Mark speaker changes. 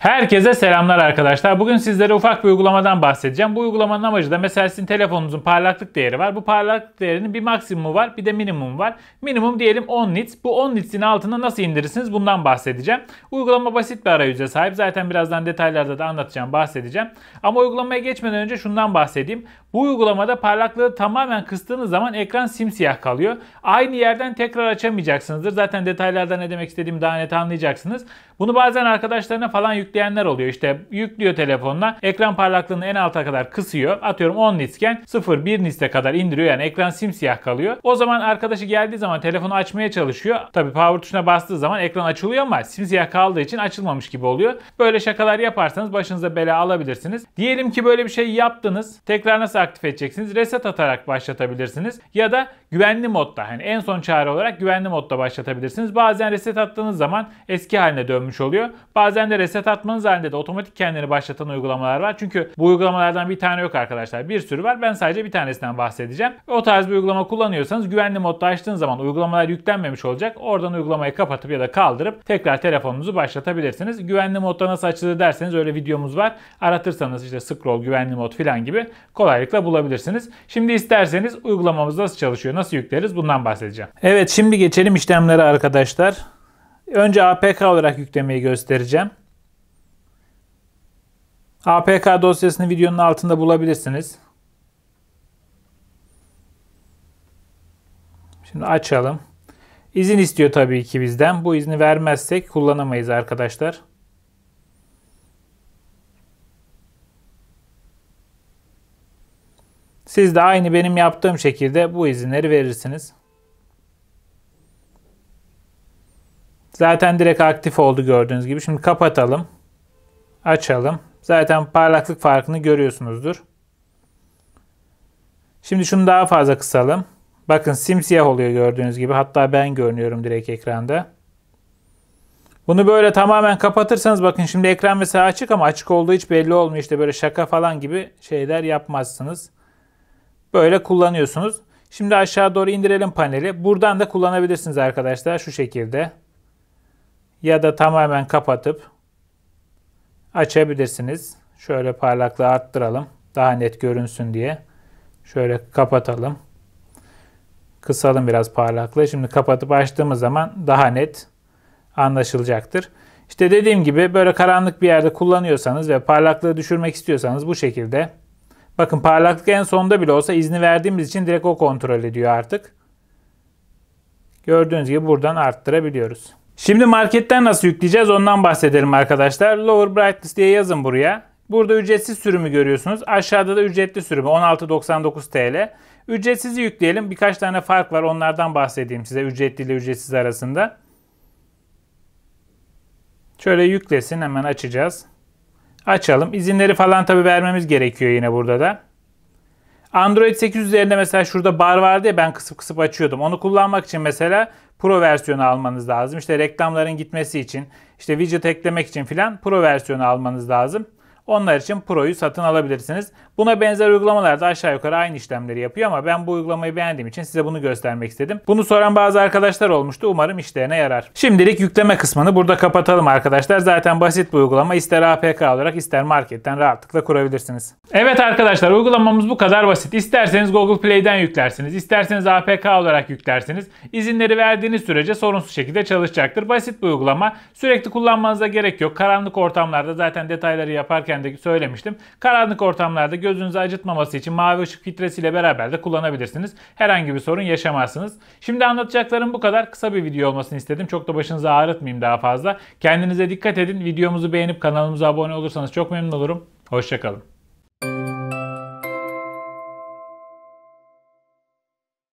Speaker 1: Herkese selamlar arkadaşlar. Bugün sizlere ufak bir uygulamadan bahsedeceğim. Bu uygulamanın amacı da mesela sizin telefonunuzun parlaklık değeri var. Bu parlaklık değerinin bir maksimumu var bir de minimumu var. Minimum diyelim 10 nits. Bu 10 nits'in altına nasıl indirirsiniz bundan bahsedeceğim. Uygulama basit bir arayüze sahip. Zaten birazdan detaylarda da anlatacağım, bahsedeceğim. Ama uygulamaya geçmeden önce şundan bahsedeyim. Bu uygulamada parlaklığı tamamen kıstığınız zaman ekran simsiyah kalıyor. Aynı yerden tekrar açamayacaksınızdır. Zaten detaylarda ne demek istediğimi daha net anlayacaksınız. Bunu bazen arkadaşlarına falan yük yükleyenler oluyor. İşte yüklüyor telefonuna ekran parlaklığını en alta kadar kısıyor. Atıyorum 10 nitsken 0-1 nitse kadar indiriyor. Yani ekran simsiyah kalıyor. O zaman arkadaşı geldiği zaman telefonu açmaya çalışıyor. Tabi power tuşuna bastığı zaman ekran açılıyor ama simsiyah kaldığı için açılmamış gibi oluyor. Böyle şakalar yaparsanız başınıza bela alabilirsiniz. Diyelim ki böyle bir şey yaptınız. Tekrar nasıl aktif edeceksiniz? Reset atarak başlatabilirsiniz. Ya da güvenli modda yani en son çare olarak güvenli modda başlatabilirsiniz. Bazen reset attığınız zaman eski haline dönmüş oluyor. Bazen de reset at başlatmanız halinde de otomatik kendini başlatan uygulamalar var. Çünkü bu uygulamalardan bir tane yok arkadaşlar. Bir sürü var. Ben sadece bir tanesinden bahsedeceğim. O tarz bir uygulama kullanıyorsanız güvenli modda açtığınız zaman uygulamalar yüklenmemiş olacak. Oradan uygulamayı kapatıp ya da kaldırıp tekrar telefonunuzu başlatabilirsiniz. Güvenli modda nasıl açılır derseniz öyle videomuz var. Aratırsanız işte scroll, güvenli mod filan gibi kolaylıkla bulabilirsiniz. Şimdi isterseniz uygulamamız nasıl çalışıyor, nasıl yükleriz bundan bahsedeceğim. Evet şimdi geçelim işlemlere arkadaşlar. Önce APK olarak yüklemeyi göstereceğim. APK dosyasını videonun altında bulabilirsiniz. Şimdi açalım. İzin istiyor tabii ki bizden. Bu izni vermezsek kullanamayız arkadaşlar. Siz de aynı benim yaptığım şekilde bu izinleri verirsiniz. Zaten direkt aktif oldu gördüğünüz gibi. Şimdi kapatalım. Açalım. Zaten parlaklık farkını görüyorsunuzdur. Şimdi şunu daha fazla kısalım. Bakın simsiyah oluyor gördüğünüz gibi. Hatta ben görünüyorum direkt ekranda. Bunu böyle tamamen kapatırsanız bakın şimdi ekran mesela açık ama açık olduğu hiç belli olmuyor. İşte böyle şaka falan gibi şeyler yapmazsınız. Böyle kullanıyorsunuz. Şimdi aşağı doğru indirelim paneli. Buradan da kullanabilirsiniz arkadaşlar şu şekilde. Ya da tamamen kapatıp açabilirsiniz. Şöyle parlaklığı arttıralım. Daha net görünsün diye. Şöyle kapatalım. Kısalım biraz parlaklığı. Şimdi kapatıp açtığımız zaman daha net anlaşılacaktır. İşte dediğim gibi böyle karanlık bir yerde kullanıyorsanız ve parlaklığı düşürmek istiyorsanız bu şekilde. Bakın parlaklık en sonda bile olsa izni verdiğimiz için direkt o kontrol ediyor artık. Gördüğünüz gibi buradan arttırabiliyoruz. Şimdi marketten nasıl yükleyeceğiz ondan bahsedelim arkadaşlar. Lower Brightness diye yazın buraya. Burada ücretsiz sürümü görüyorsunuz. Aşağıda da ücretli sürümü 16.99 TL. Ücretsizi yükleyelim. Birkaç tane fark var onlardan bahsedeyim size ücretli ile ücretsiz arasında. Şöyle yüklesin hemen açacağız. Açalım. İzinleri falan tabi vermemiz gerekiyor yine burada da. Android 8 üzerinde mesela şurada bar vardı ya ben kısıp kısıp açıyordum. Onu kullanmak için mesela Pro versiyonu almanız lazım. İşte reklamların gitmesi için, işte widget eklemek için filan Pro versiyonu almanız lazım. Onlar için Pro'yu satın alabilirsiniz. Buna benzer uygulamalar da aşağı yukarı aynı işlemleri yapıyor ama ben bu uygulamayı beğendiğim için size bunu göstermek istedim. Bunu soran bazı arkadaşlar olmuştu. Umarım işlerine yarar. Şimdilik yükleme kısmını burada kapatalım arkadaşlar. Zaten basit bir uygulama. İster APK olarak ister marketten rahatlıkla kurabilirsiniz. Evet arkadaşlar uygulamamız bu kadar basit. İsterseniz Google Play'den yüklersiniz. isterseniz APK olarak yüklersiniz. İzinleri verdiğiniz sürece sorunsuz şekilde çalışacaktır. Basit bir uygulama. Sürekli kullanmanıza gerek yok. Karanlık ortamlarda zaten detayları yaparken geçen de söylemiştim. Karanlık ortamlarda gözünüzü acıtmaması için mavi ışık filtresiyle beraber de kullanabilirsiniz. Herhangi bir sorun yaşamazsınız. Şimdi anlatacaklarım bu kadar. Kısa bir video olmasını istedim. Çok da başınızı ağrıtmayayım daha fazla. Kendinize dikkat edin. Videomuzu beğenip kanalımıza abone olursanız çok memnun olurum. Hoşçakalın.